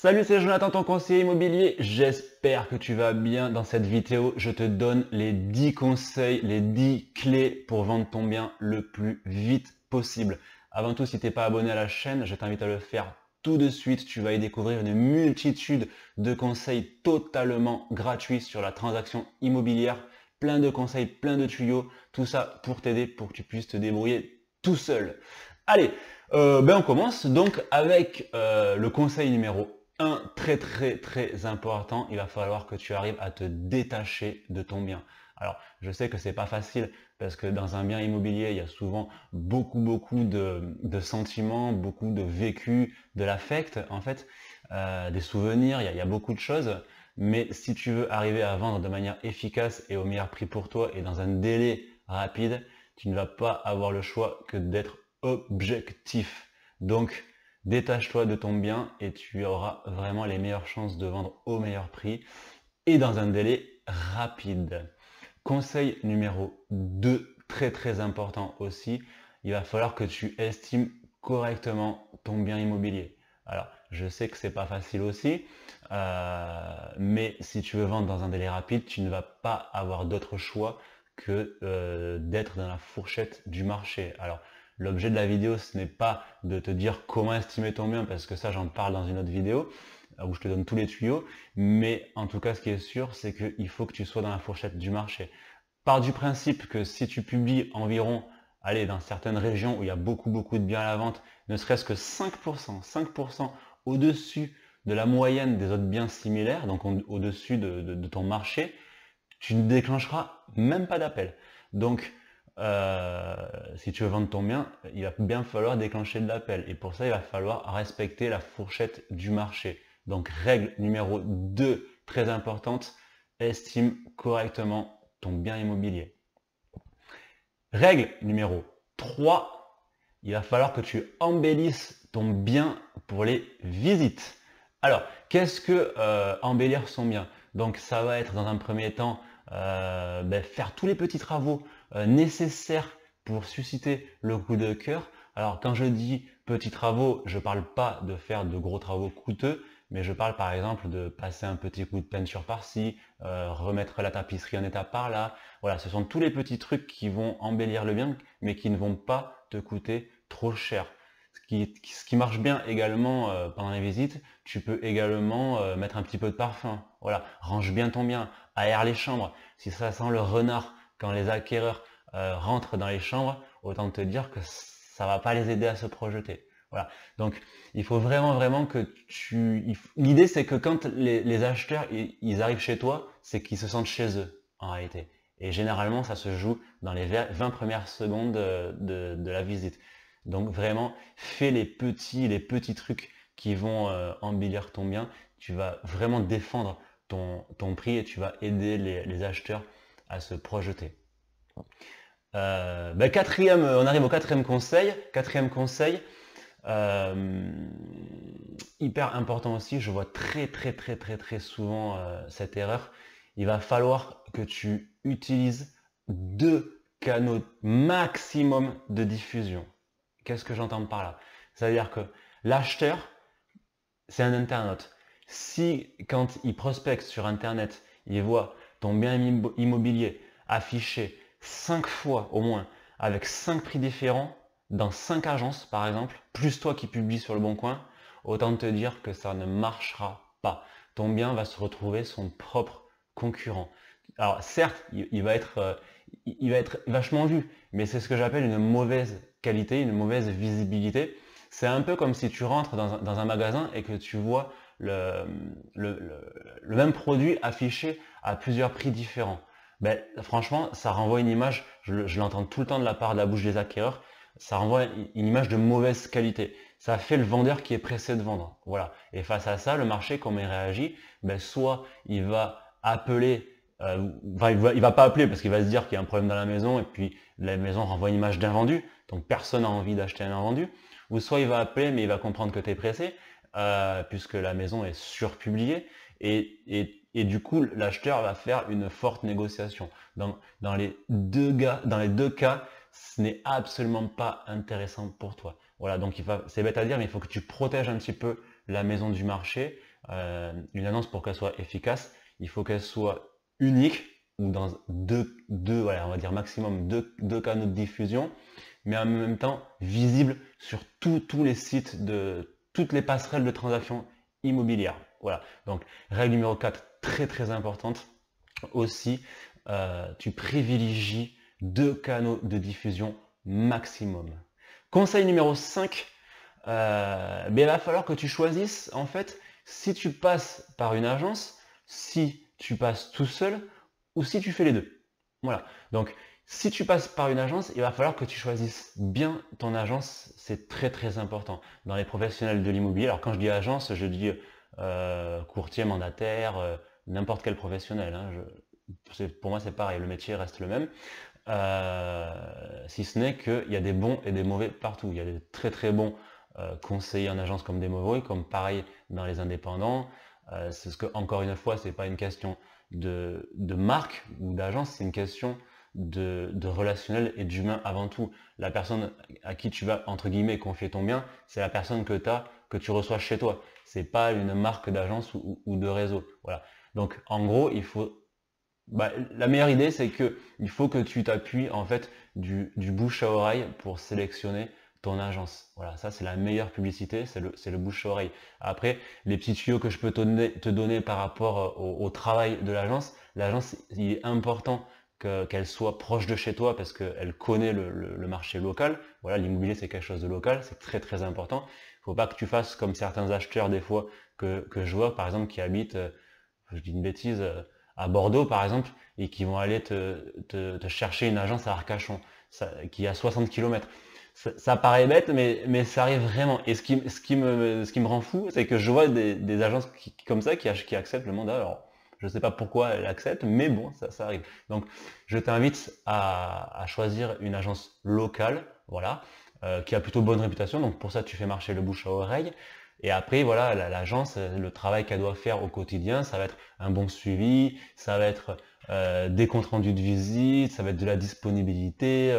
Salut, c'est Jonathan, ton conseiller immobilier. J'espère que tu vas bien. Dans cette vidéo, je te donne les 10 conseils, les 10 clés pour vendre ton bien le plus vite possible. Avant tout, si tu n'es pas abonné à la chaîne, je t'invite à le faire tout de suite. Tu vas y découvrir une multitude de conseils totalement gratuits sur la transaction immobilière. Plein de conseils, plein de tuyaux. Tout ça pour t'aider, pour que tu puisses te débrouiller tout seul. Allez, euh, ben on commence donc avec euh, le conseil numéro un très très très important, il va falloir que tu arrives à te détacher de ton bien. Alors, je sais que c'est pas facile parce que dans un bien immobilier, il y a souvent beaucoup beaucoup de, de sentiments, beaucoup de vécu, de l'affect en fait, euh, des souvenirs, il y, a, il y, a, beaucoup de choses. Mais si tu veux arriver à vendre de manière efficace et au meilleur prix pour toi et dans un délai rapide, tu ne vas pas avoir le choix que d'être objectif. Donc, Détache-toi de ton bien et tu auras vraiment les meilleures chances de vendre au meilleur prix et dans un délai rapide. Conseil numéro 2, très très important aussi, il va falloir que tu estimes correctement ton bien immobilier. Alors, je sais que c'est pas facile aussi, euh, mais si tu veux vendre dans un délai rapide, tu ne vas pas avoir d'autre choix que euh, d'être dans la fourchette du marché. Alors, L'objet de la vidéo, ce n'est pas de te dire comment estimer ton bien, parce que ça, j'en parle dans une autre vidéo euh, où je te donne tous les tuyaux. Mais en tout cas, ce qui est sûr, c'est qu'il faut que tu sois dans la fourchette du marché. Par du principe que si tu publies environ, allez, dans certaines régions où il y a beaucoup, beaucoup de biens à la vente, ne serait-ce que 5%, 5% au-dessus de la moyenne des autres biens similaires, donc au-dessus de, ton marché, tu ne déclencheras même pas d'appel. Donc, euh, si tu veux vendre ton bien, il va bien falloir déclencher de l'appel. Et pour ça, il va falloir respecter la fourchette du marché. Donc règle numéro 2, très importante, estime correctement ton bien immobilier. Règle numéro 3, il va falloir que tu embellisses ton bien pour les visites. Alors, qu'est-ce que euh, embellir son bien Donc ça va être dans un premier temps euh, ben, faire tous les petits travaux euh, nécessaire pour susciter le coup de cœur. Alors quand je dis petits travaux, je ne parle pas de faire de gros travaux coûteux, mais je parle par exemple de passer un petit coup de peinture par-ci, euh, remettre la tapisserie en état par-là. Voilà, ce sont tous les petits trucs qui vont embellir le bien, mais qui ne vont pas te coûter trop cher. Ce qui, marche bien également euh, pendant les visites, tu peux également mettre un petit peu de parfum. Voilà, range bien ton bien, aère les chambres. Si ça sent le renard, quand les acquéreurs euh, rentrent dans les chambres, autant te dire que ça va pas les aider à se projeter. Voilà. Donc, il faut vraiment, vraiment que tu... L'idée, c'est que quand les, acheteurs, ils, arrivent chez toi, c'est qu'ils se sentent chez eux, en réalité. Et généralement, ça se joue dans les 20 premières secondes euh, de, la visite. Donc, vraiment, fais les petits, les petits trucs qui vont euh, embellir ton bien. Tu vas vraiment défendre ton, prix et tu vas aider les acheteurs se projeter. Euh, ben, quatrième, on arrive au quatrième conseil. Quatrième conseil, euh, hyper important aussi, je vois très très très très très souvent euh, cette erreur. Il va falloir que tu utilises deux canaux maximum de diffusion. Qu'est-ce que j'entends par là C'est-à-dire que l'acheteur, c'est un internaute. Si quand il prospecte sur Internet, il voit ton bien immobilier affiché 5 fois au moins avec 5 prix différents dans 5 agences par exemple, plus toi qui publies sur le bon coin, autant te dire que ça ne marchera pas. Ton bien va se retrouver son propre concurrent. Alors certes, il euh, va être, vachement vu, mais c'est ce que j'appelle une mauvaise qualité, une mauvaise visibilité. C'est un peu comme si tu rentres dans un magasin et que tu vois le, même produit affiché à plusieurs prix différents. Ben, franchement, ça renvoie une image, je, l'entends tout le temps de la part de la bouche des acquéreurs, ça renvoie une image de mauvaise qualité. Ça fait le vendeur qui est pressé de vendre. Voilà. Et face à ça, le marché, comment il réagit ben, Soit il va appeler, euh, il va, va pas appeler parce qu'il va se dire qu'il y a un problème dans la maison et puis la maison renvoie une image d'invendu, donc personne n'a envie d'acheter un invendu. Ou soit il va appeler mais il va comprendre que tu es pressé euh, puisque la maison est surpubliée, et, et, et du coup l'acheteur va faire une forte négociation. Dans, les, deux gars, dans les deux cas, ce n'est absolument pas intéressant pour toi. Voilà, donc c'est bête à dire, mais il faut que tu protèges un petit peu la maison du marché. Euh, une annonce pour qu'elle soit efficace, il faut qu'elle soit unique ou dans deux, deux on va dire maximum deux, deux canaux de diffusion, mais en même temps visible sur tous les sites de toutes les passerelles de transactions immobilières. Voilà, donc règle numéro 4, très très importante aussi, euh, tu privilégies deux canaux de diffusion maximum. Conseil numéro 5, mais euh, ben, il va falloir que tu choisisses en fait si tu passes par une agence, si tu passes tout seul ou si tu fais les deux. Voilà, donc si tu passes par une agence, il va falloir que tu choisisses bien ton agence. C'est très très important. Dans les professionnels de l'immobilier, alors quand je dis agence, je dis euh, courtier, mandataire, euh, n'importe quel professionnel. Hein. pour moi, c'est pareil, le métier reste le même. Euh, si ce n'est qu'il y a des bons et des mauvais partout. Il y a des très très bons conseillers en agence comme des mauvais, comme pareil dans les indépendants. c'est ce que, encore une fois, ce n'est pas une question de, de marque ou d'agence, c'est une question de, relationnel et d'humain avant tout. La personne à qui tu vas, entre guillemets, confier ton bien, c'est la personne que tu as, que tu reçois chez toi. C'est pas une marque d'agence ou, de réseau. Voilà. Donc, en gros, il faut... Bah, la meilleure idée, c'est que il faut que tu t'appuies, en fait, du, bouche à oreille pour sélectionner ton agence. Voilà, ça c'est la meilleure publicité, c'est le, bouche à oreille Après, les petits tuyaux que je peux te donner, par rapport euh, au, au travail de l'agence, l'agence, il est important qu'elle soit proche de chez toi parce qu'elle connaît le, marché local. Voilà, l'immobilier c'est quelque chose de local, c'est très très important. Il ne faut pas que tu fasses comme certains acheteurs des fois que, que je vois par exemple qui habitent, euh, je dis une bêtise, euh, à Bordeaux par exemple et qui vont aller te, chercher une agence à Arcachon qui est à 60 km. Ça, paraît bête, mais, ça arrive vraiment. Et ce qui, me, rend fou, c'est que je vois des, agences comme ça qui, qui acceptent le mandat. Alors, je ne sais pas pourquoi elle accepte, mais bon, ça, arrive. Donc, je t'invite à, choisir une agence locale, voilà, euh, qui a plutôt bonne réputation. Donc, pour ça, tu fais marcher le bouche à oreille. Et après, voilà, l'agence, euh, le travail qu'elle doit faire au quotidien, ça va être un bon suivi, ça va être euh, des comptes rendus de visite, ça va être de la disponibilité.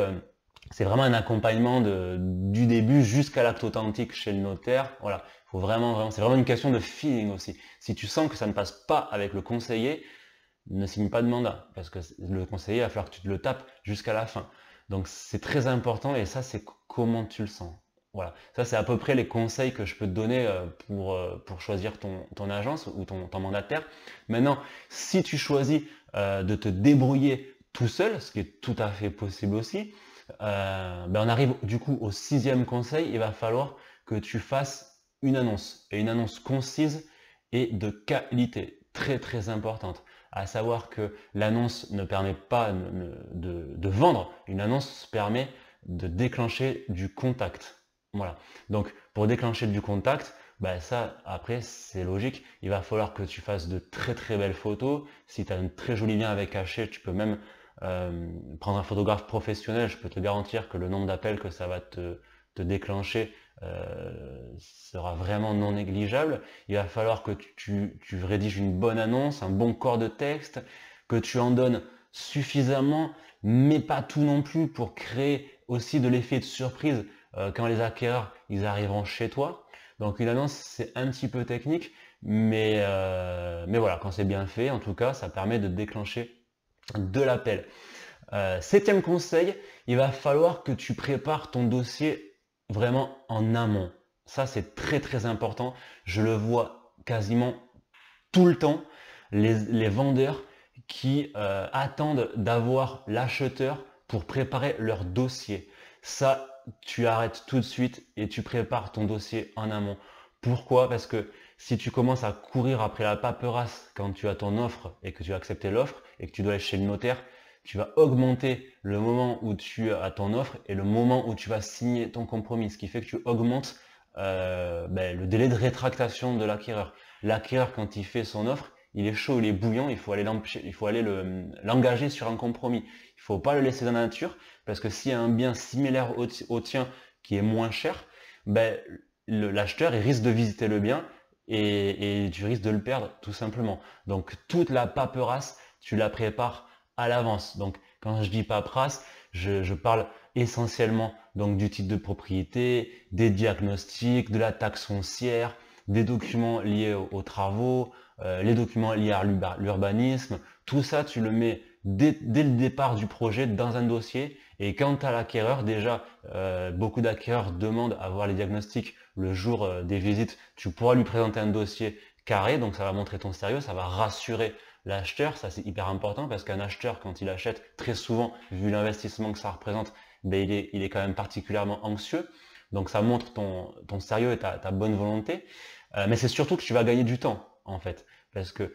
c'est vraiment un accompagnement du début jusqu'à l'acte authentique chez le notaire. Voilà, vraiment, vraiment, c'est vraiment une question de feeling aussi. Si tu sens que ça ne passe pas avec le conseiller, ne signe pas de mandat, parce que le conseiller, il va falloir que tu le tapes jusqu'à la fin. Donc c'est très important et ça, c'est comment tu le sens. Voilà, ça c'est à peu près les conseils que je peux te donner euh, pour, euh, pour choisir ton, ton, agence ou ton, mandataire. Maintenant, si tu choisis euh, de te débrouiller tout seul, ce qui est tout à fait possible aussi, ben on arrive du coup au sixième conseil, il va falloir que tu fasses une annonce, et une annonce concise et de qualité, très très importante. À savoir que l'annonce ne permet pas de, vendre, une annonce permet de déclencher du contact. Voilà. Donc pour déclencher du contact, bah ça après c'est logique, il va falloir que tu fasses de très très belles photos. Si tu as un très joli lien avec Haché, tu peux même euh, prendre un photographe professionnel, je peux te garantir que le nombre d'appels que ça va te déclencher, euh, sera vraiment non négligeable. Il va falloir que tu, rédiges une bonne annonce, un bon corps de texte, que tu en donnes suffisamment, mais pas tout non plus pour créer aussi de l'effet de surprise euh, quand les acquéreurs ils arriveront chez toi. Donc une annonce c'est un petit peu technique, mais, euh, mais voilà, quand c'est bien fait, en tout cas, ça permet de déclencher de l'appel. septième conseil, il va falloir que tu prépares ton dossier vraiment en amont. Ça, c'est très très important. Je le vois quasiment tout le temps. Les, vendeurs qui euh, attendent d'avoir l'acheteur pour préparer leur dossier. Ça, tu arrêtes tout de suite et tu prépares ton dossier en amont. Pourquoi Parce que si tu commences à courir après la paperasse quand tu as ton offre et que tu as accepté l'offre et que tu dois aller chez le notaire, tu vas augmenter le moment où tu as ton offre et le moment où tu vas signer ton compromis, ce qui fait que tu augmentes euh, ben, le délai de rétractation de l'acquéreur. L'acquéreur, quand il fait son offre, il est chaud, il est bouillant, il faut aller l'engager sur un compromis. Il ne faut pas le laisser dans la nature, parce que s'il y a un bien similaire au, tien qui est moins cher, ben, l'acheteur risque de visiter le bien et, tu risques de le perdre tout simplement. Donc toute la paperasse, tu la prépares l'avance. Donc quand je dis paperasse, je, parle essentiellement donc du titre de propriété, des diagnostics, de la taxe foncière, des documents liés aux, travaux, euh, les documents liés à l'urbanisme. Tout ça, tu le mets dès, le départ du projet dans un dossier. Et quant à l'acquéreur, déjà, euh, beaucoup d'acquéreurs demandent à voir les diagnostics le jour euh, des visites. Tu pourras lui présenter un dossier carré, donc ça va montrer ton sérieux, ça va rassurer L'acheteur, ça c'est hyper important parce qu'un acheteur, quand il achète, très souvent, vu l'investissement que ça représente, ben, il, est, quand même particulièrement anxieux. Donc ça montre ton, ton sérieux et ta, ta bonne volonté. Euh, mais c'est surtout que tu vas gagner du temps, en fait. Parce que, euh,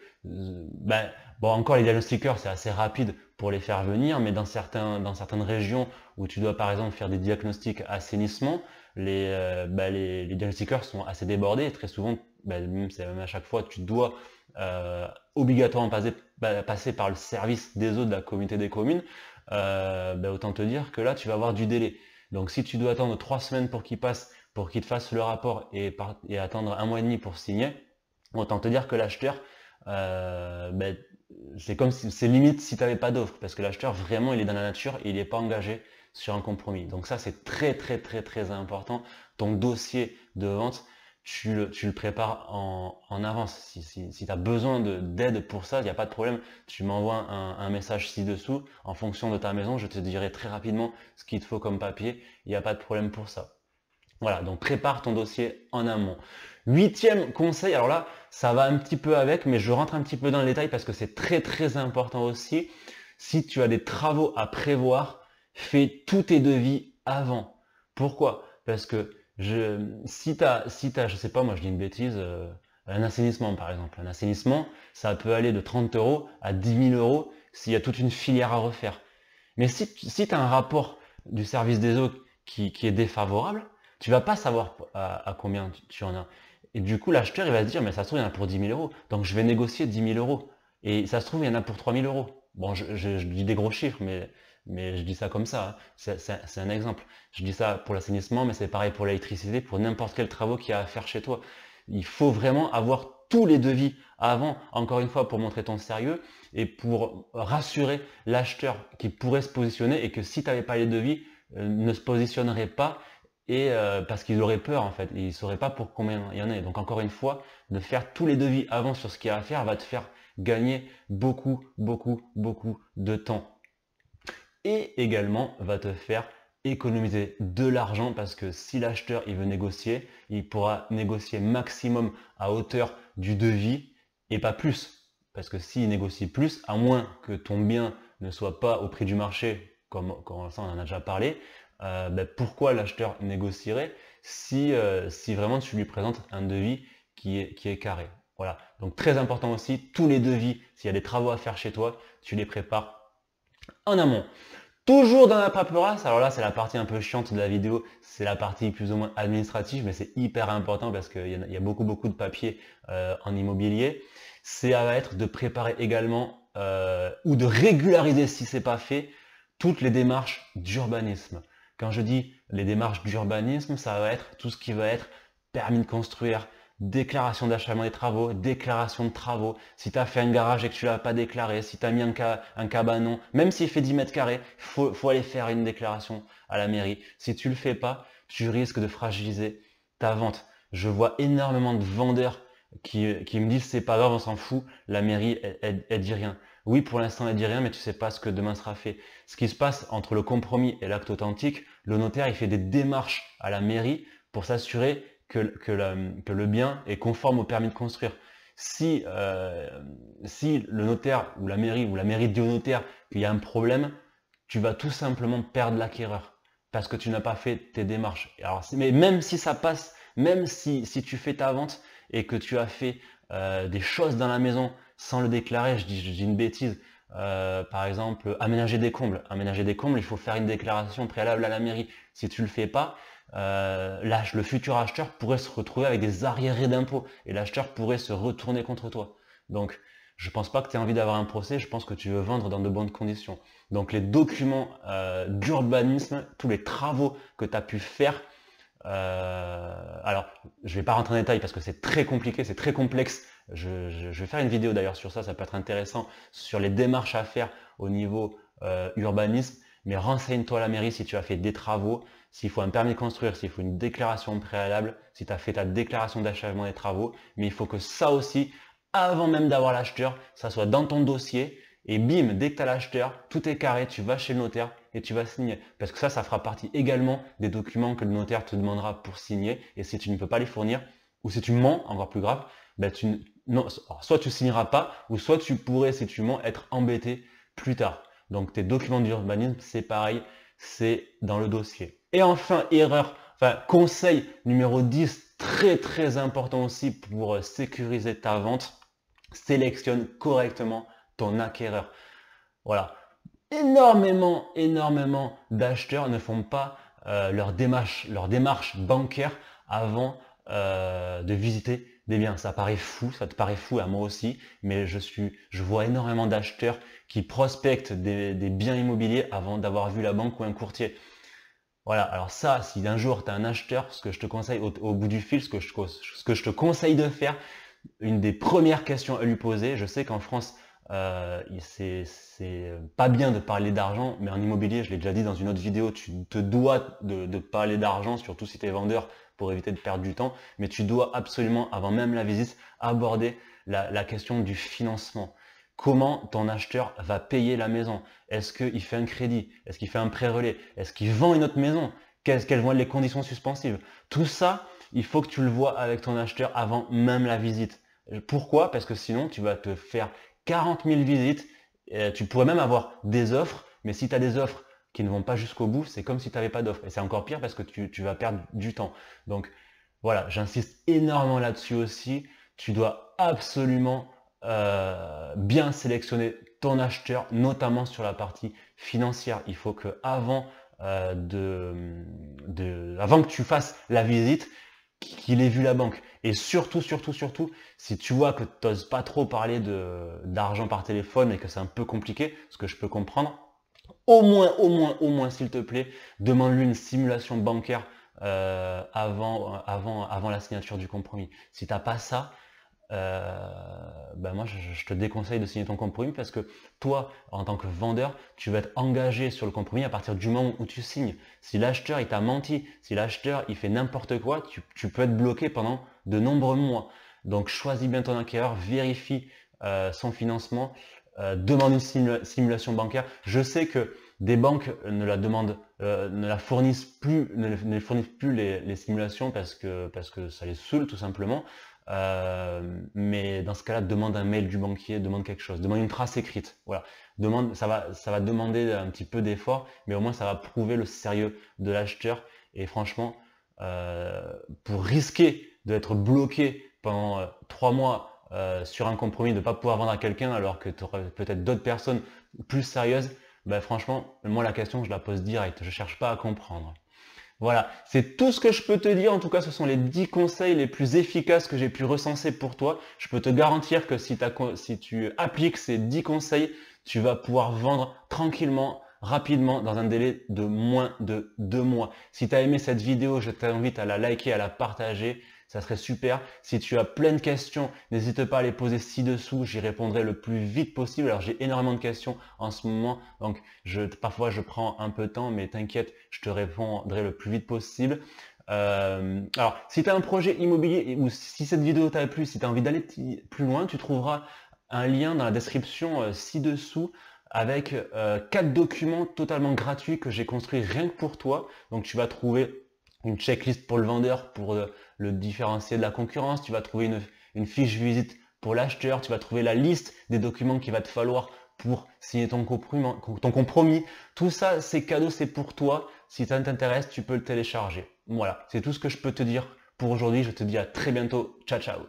ben, bon, encore les diagnostiqueurs, c'est assez rapide pour les faire venir, mais dans, certains, dans certaines régions où tu dois par exemple faire des diagnostics assainissement, les, euh, ben, les, diagnostiqueurs sont assez débordés très souvent, ben, même à chaque fois, tu dois euh, obligatoirement passer, bah, passer, par le service des eaux de la communauté des communes, euh, bah, autant te dire que là, tu vas avoir du délai. Donc si tu dois attendre trois semaines pour qu'il passe, pour qu'il te fasse le rapport et, attendre un mois et demi pour signer, autant te dire que l'acheteur, euh, bah, c'est comme si, c'est limite si tu n'avais pas d'offre, parce que l'acheteur vraiment il est dans la nature, il n'est pas engagé sur un compromis. Donc ça c'est très très très très important. Ton dossier de vente, tu le, prépares en, en avance. Si, si, tu as besoin d'aide pour ça, il n'y a pas de problème. Tu m'envoies un, un, message ci-dessous. En fonction de ta maison, je te dirai très rapidement ce qu'il te faut comme papier. Il n'y a pas de problème pour ça. Voilà, donc prépare ton dossier en amont. Huitième conseil, alors là, ça va un petit peu avec, mais je rentre un petit peu dans le détail parce que c'est très très important aussi. Si tu as des travaux à prévoir, fais tous tes devis avant. Pourquoi Parce que si tu as, si ne je sais pas, moi je dis une bêtise, euh, un assainissement par exemple. Un assainissement, ça peut aller de 30 euros à 10 000 euros s'il y a toute une filière à refaire. Mais si, tu as un rapport du service des eaux qui, est défavorable, tu vas pas savoir à, combien tu, en as. Et du coup, l'acheteur, il va se dire, mais ça se trouve, il y en a pour 10 000 euros. Donc, je vais négocier 10 000 euros. Et ça se trouve, il y en a pour 3 000 euros. Bon, je dis des gros chiffres, mais mais je dis ça comme ça, hein. c'est un exemple. Je dis ça pour l'assainissement, mais c'est pareil pour l'électricité, pour n'importe quel travaux qu'il y a à faire chez toi. Il faut vraiment avoir tous les devis avant, encore une fois, pour montrer ton sérieux et pour rassurer l'acheteur qui pourrait se positionner et que si tu n'avais pas les devis, euh, ne se positionnerait pas et euh, parce qu'il aurait peur en fait, il ne saurait pas pour combien il y en a. Donc encore une fois, de faire tous les devis avant sur ce qu'il y a à faire va te faire gagner beaucoup, beaucoup, beaucoup de temps et également va te faire économiser de l'argent parce que si l'acheteur il veut négocier, il pourra négocier maximum à hauteur du devis et pas plus. Parce que s'il négocie plus, à moins que ton bien ne soit pas au prix du marché, comme, comme ça on en a déjà parlé, euh, ben, pourquoi l'acheteur négocierait si, euh, si vraiment tu lui présentes un devis qui est, qui est carré. Voilà, donc très important aussi, tous les devis, s'il y a des travaux à faire chez toi, tu les prépares en amont. Toujours dans la paperasse, alors là c'est la partie un peu chiante de la vidéo, c'est la partie plus ou moins administrative, mais c'est hyper important parce qu'il y, a beaucoup beaucoup de papiers euh, en immobilier. C'est à être de préparer également euh, ou de régulariser si ce n'est pas fait toutes les démarches d'urbanisme. Quand je dis les démarches d'urbanisme, ça va être tout ce qui va être permis de construire, déclaration d'achèvement des travaux, déclaration de travaux. Si tu as fait un garage et que tu l'as pas déclaré, si tu as mis un, cabanon, même s'il fait 10 mètres carrés, faut, faut aller faire une déclaration à la mairie. Si tu le fais pas, tu risques de fragiliser ta vente. Je vois énormément de vendeurs qui, me disent c'est pas grave, on s'en fout, la mairie, elle, dit rien. Oui, pour l'instant, elle dit rien, mais tu sais pas ce que demain sera fait. Ce qui se passe entre le compromis et l'acte authentique, le notaire, il fait des démarches à la mairie pour s'assurer que, le bien est conforme au permis de construire. Euh, si, le notaire ou la mairie ou la mairie dit au notaire qu'il y a un problème, tu vas tout simplement perdre l'acquéreur parce que tu n'as pas fait tes démarches. mais même si ça passe, même si, tu fais ta vente et que tu as fait euh, des choses dans la maison sans le déclarer, je dis, une bêtise, euh, par exemple, aménager des combles. Aménager des combles, il faut faire une déclaration préalable à la mairie. Si tu ne le fais pas, euh, le futur acheteur pourrait se retrouver avec des arriérés d'impôts et l'acheteur pourrait se retourner contre toi. Donc, je pense pas que tu aies envie d'avoir un procès, je pense que tu veux vendre dans de bonnes conditions. Donc, les documents euh, d'urbanisme, tous les travaux que tu as pu faire, euh, alors, je vais pas rentrer en détail parce que c'est très compliqué, c'est très complexe. je, vais faire une vidéo d'ailleurs sur ça, ça peut être intéressant, sur les démarches à faire au niveau urbanisme mais renseigne-toi à la mairie si tu as fait des travaux, s'il faut un permis de construire, s'il faut une déclaration préalable, si tu as fait ta déclaration d'achèvement des travaux, mais il faut que ça aussi, avant même d'avoir l'acheteur, ça soit dans ton dossier, et bim, dès que tu as l'acheteur, tout est carré, tu vas chez le notaire et tu vas signer. Parce que ça, ça fera partie également des documents que le notaire te demandera pour signer, et si tu ne peux pas les fournir, ou si tu mens, encore plus grave, ben tu, non, soit tu signeras pas, ou soit tu pourrais, si tu mens, être embêté plus tard. Donc tes documents d'urbanisme, c'est pareil, c'est dans le dossier. Et enfin, erreur, enfin conseil numéro 10, très très important aussi pour euh, sécuriser ta vente, sélectionne correctement ton acquéreur. Voilà. Énormément, énormément d'acheteurs ne font pas euh, leur, démarche, bancaire avant euh, de visiter des biens. Ça paraît fou, ça te paraît fou à moi aussi, mais je, suis, je vois énormément d'acheteurs qui prospectent des, biens immobiliers avant d'avoir vu la banque ou un courtier. Voilà, alors ça, si d'un jour tu as un acheteur, ce que je te conseille au, bout du fil, ce que, je, te conseille de faire, une des premières questions à lui poser, je sais qu'en France, euh, c'est pas bien de parler d'argent, mais en immobilier, je l'ai déjà dit dans une autre vidéo, tu te dois de, de parler d'argent, surtout si tu es vendeur, pour éviter de perdre du temps. Mais tu dois absolument, avant même la visite, aborder la, question du financement. Comment ton acheteur va payer la maison Est-ce qu'il fait un crédit Est-ce qu'il fait un pré-relais Est-ce qu'il vend une autre maison qu'elles vont être les conditions suspensives Tout ça, il faut que tu le vois avec ton acheteur avant même la visite. Euh, pourquoi Parce que sinon, tu vas te faire 40 000 visites. Euh, tu pourrais même avoir des offres, mais si tu as des offres qui ne vont pas jusqu'au bout, c'est comme si tu n'avais pas d'offre. Et c'est encore pire parce que tu, vas perdre du temps. Donc voilà, j'insiste énormément là-dessus aussi. Tu dois absolument euh, bien sélectionner ton acheteur, notamment sur la partie financière. Il faut que avant, euh, de, avant que tu fasses la visite, qu'il ait vu la banque. Et surtout, surtout, surtout, si tu vois que tu n'oses pas trop parler d'argent par téléphone et que c'est un peu compliqué, ce que je peux comprendre, au moins, au moins, au moins, s'il te plaît, demande-lui une simulation bancaire euh, avant, euh, avant, avant la signature du compromis. Si tu n'as pas ça, euh, ben moi je, te déconseille de signer ton compromis parce que toi, en tant que vendeur, tu vas être engagé sur le compromis à partir du moment où tu signes. Si l'acheteur il t'a menti, si l'acheteur il fait n'importe quoi, tu, tu, peux être bloqué pendant de nombreux mois. Donc choisis bien ton acquéreur, vérifie son financement euh, demande une simulation bancaire. Je sais que des banques ne la demandent, euh, ne la fournissent plus, ne, fournissent plus les, simulations parce que, parce que ça les saoule tout simplement. Euh, mais dans ce cas-là, demande un mail du banquier, demande quelque chose, demande une trace écrite. Voilà, demande, ça va, ça va demander un petit peu d'effort, mais au moins ça va prouver le sérieux de l'acheteur. Et franchement, pour risquer d'être bloqué pendant trois mois euh, sur un compromis, de ne pas pouvoir vendre à quelqu'un alors que tu aurais peut-être d'autres personnes plus sérieuses, ben franchement, moi la question, je la pose direct, je ne cherche pas à comprendre. Voilà, c'est tout ce que je peux te dire. En tout cas, ce sont les 10 conseils les plus efficaces que j'ai pu recenser pour toi. Je peux te garantir que si, si tu appliques ces 10 conseils, tu vas pouvoir vendre tranquillement, rapidement, dans un délai de moins de 2 mois. Si tu as aimé cette vidéo, je t'invite à la liker, à la partager ça serait super. Si tu as plein de questions, n'hésite pas à les poser ci-dessous. J'y répondrai le plus vite possible. Alors j'ai énormément de questions en ce moment. Donc je, parfois je prends un peu de temps, mais t'inquiète, je te répondrai le plus vite possible. Euh, alors, si tu as un projet immobilier ou si cette vidéo t'a plu, si tu as envie d'aller plus loin, tu trouveras un lien dans la description euh, ci-dessous avec euh, quatre documents totalement gratuits que j'ai construits rien que pour toi. Donc tu vas trouver une checklist pour le vendeur, pour le différencier de la concurrence, tu vas trouver une, fiche visite pour l'acheteur, tu vas trouver la liste des documents qu'il va te falloir pour signer ton compromis. Ton compromis. Tout ça, c'est cadeau, c'est pour toi. Si ça t'intéresse, tu peux le télécharger. Voilà, c'est tout ce que je peux te dire pour aujourd'hui. Je te dis à très bientôt. Ciao, ciao.